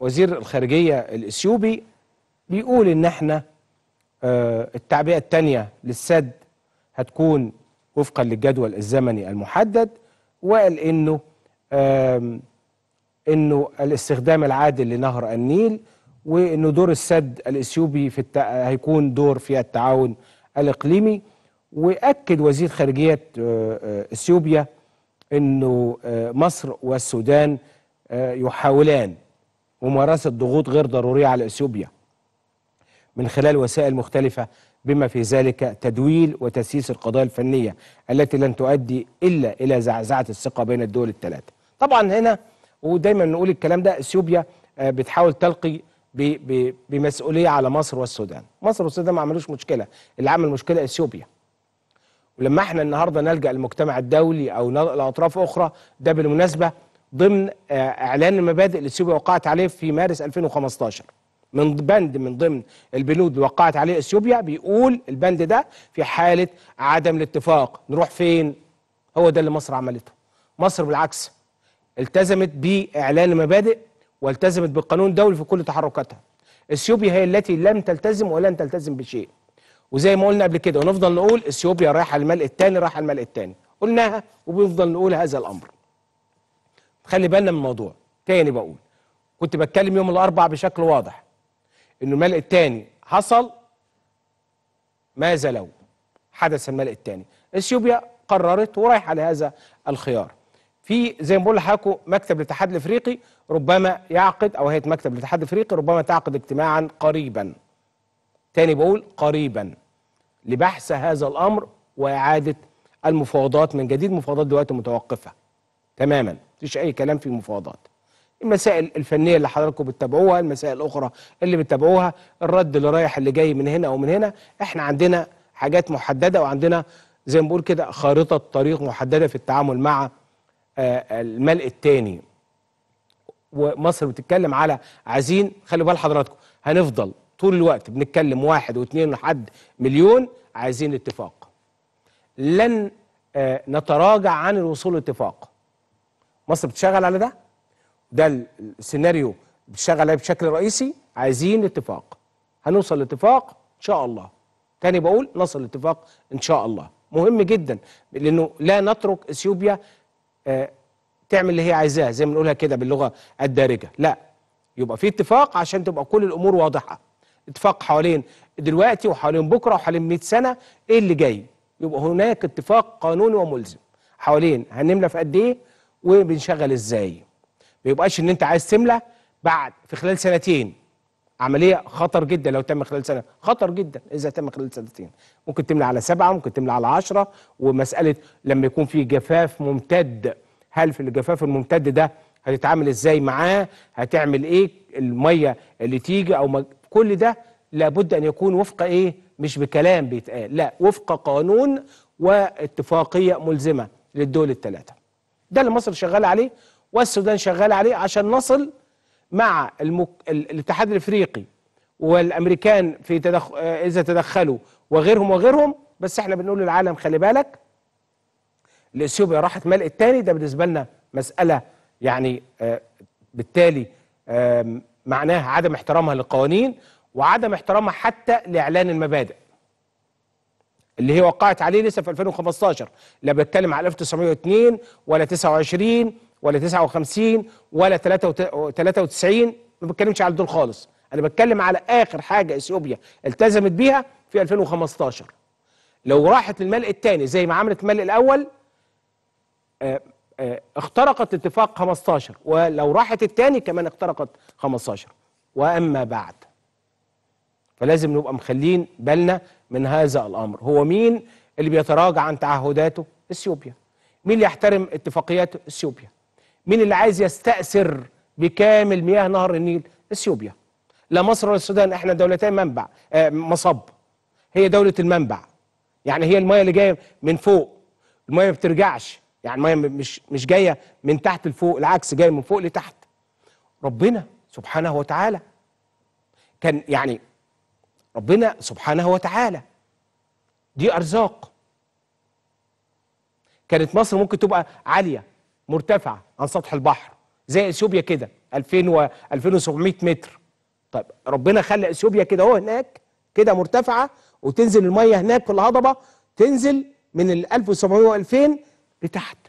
وزير الخارجية الإثيوبي بيقول إن إحنا آه، التعبئة الثانية للسد هتكون وفقا للجدول الزمني المحدد وقال إنه إنه الاستخدام العادل لنهر النيل وإنه دور السد الإثيوبي في التع... هيكون دور في التعاون الإقليمي وأكد وزير خارجية آه، آه، إثيوبيا إنه مصر والسودان يحاولان ممارسه ضغوط غير ضرورية على إثيوبيا من خلال وسائل مختلفة بما في ذلك تدويل وتسييس القضايا الفنية التي لن تؤدي إلا إلى زعزعة الثقة بين الدول الثلاثة طبعا هنا ودايما نقول الكلام ده اثيوبيا آه، بتحاول تلقي بمسؤوليه على مصر والسودان مصر والسودان ما عملوش مشكله اللي عمل مشكله اثيوبيا ولما احنا النهارده نلجا للمجتمع الدولي او لاطراف اخرى ده بالمناسبه ضمن آه، اعلان المبادئ اللي اثيوبيا وقعت عليه في مارس 2015 من بند من ضمن البنود اللي وقعت عليه اثيوبيا بيقول البند ده في حاله عدم الاتفاق نروح فين هو ده اللي مصر عملته مصر بالعكس التزمت باعلان المبادئ والتزمت بالقانون الدولي في كل تحركاتها اثيوبيا هي التي لم تلتزم ولن تلتزم بشيء وزي ما قلنا قبل كده ونفضل نقول اثيوبيا رايحه الملء الثاني رايحه الملء الثاني قلناها وبنفضل نقول هذا الامر خلي بالنا من الموضوع تاني بقول كنت بتكلم يوم الاربعاء بشكل واضح انه الملء الثاني حصل ماذا لو حدث الملء الثاني اثيوبيا قررت ورايح على هذا الخيار في زي ما بقول لحضراتكم مكتب الاتحاد الافريقي ربما يعقد او هيئه مكتب الاتحاد الافريقي ربما تعقد اجتماعا قريبا تاني بقول قريبا لبحث هذا الامر واعاده المفاوضات من جديد مفاوضات دلوقتي متوقفه تماما مفيش اي كلام في مفاوضات المسائل الفنيه اللي حضراتكم بتتابعوها المسائل الاخرى اللي بتتابعوها الرد اللي رايح اللي جاي من هنا او من هنا احنا عندنا حاجات محدده وعندنا زي ما بقول كده خارطه طريق محدده في التعامل مع آه، الملء الثاني ومصر بتتكلم على عايزين خلي بال حضراتكم هنفضل طول الوقت بنتكلم واحد واثنين لحد مليون عايزين اتفاق لن آه، نتراجع عن الوصول لاتفاق مصر بتشتغل على ده ده السيناريو بتشتغل عليه بشكل رئيسي عايزين اتفاق هنوصل لاتفاق ان شاء الله تاني بقول نصل لاتفاق ان شاء الله مهم جدا لانه لا نترك اثيوبيا آه، تعمل اللي هي عايزاه زي ما بنقولها كده باللغه الدارجه لا يبقى في اتفاق عشان تبقى كل الامور واضحه اتفاق حوالين دلوقتي وحوالين بكره وحوالين 100 سنه ايه اللي جاي يبقى هناك اتفاق قانوني وملزم حوالين هنملى في قد ايه وبنشغل ازاي ما يبقاش ان انت عايز تملى بعد في خلال سنتين عمليه خطر جدا لو تم خلال سنه خطر جدا اذا تم خلال سنتين ممكن تملى على سبعه ممكن تملى على عشرة ومساله لما يكون في جفاف ممتد هل في الجفاف الممتد ده هتتعامل ازاي معاه هتعمل ايه الميه اللي تيجي او كل ده لابد ان يكون وفق ايه مش بكلام بيتقال لا وفق قانون واتفاقيه ملزمه للدول الثلاثه ده اللي مصر شغاله عليه والسودان شغاله عليه عشان نصل مع المك... الاتحاد الافريقي والامريكان في تدخ... آه، اذا تدخلوا وغيرهم وغيرهم بس احنا بنقول للعالم خلي بالك الاثيوبيا راحت ملء الثاني ده بالنسبه لنا مساله يعني آه، بالتالي معناها عدم احترامها للقوانين وعدم احترامها حتى لاعلان المبادئ اللي هي وقعت عليه لسه في 2015 لا بتكلم على 1902 ولا 29 ولا 59 ولا 93 ما بتكلمش على دول خالص انا بتكلم على اخر حاجه اثيوبيا التزمت بيها في 2015 لو راحت للملء الثاني زي ما عملت الملء الاول آه، آه، اخترقت اتفاق 15 ولو راحت الثاني كمان اخترقت 15 واما بعد فلازم نبقى مخلين بالنا من هذا الامر هو مين اللي بيتراجع عن تعهداته اثيوبيا مين اللي يحترم اتفاقيات اثيوبيا مين اللي عايز يستأثر بكامل مياه نهر النيل اثيوبيا لا مصر ولا السودان احنا دولتين منبع آه مصب هي دولة المنبع يعني هي المياه اللي جاية من فوق المياه ما بترجعش يعني المياه مش مش جاية من تحت لفوق العكس جاية من فوق لتحت ربنا سبحانه وتعالى كان يعني ربنا سبحانه وتعالى دي أرزاق كانت مصر ممكن تبقى عالية مرتفعة عن سطح البحر زي اثيوبيا كده 2000 و 2700 متر طيب ربنا خلى اثيوبيا كده اهو هناك كده مرتفعه وتنزل الميه هناك في الهضبه تنزل من ال 1700 و 2000 لتحت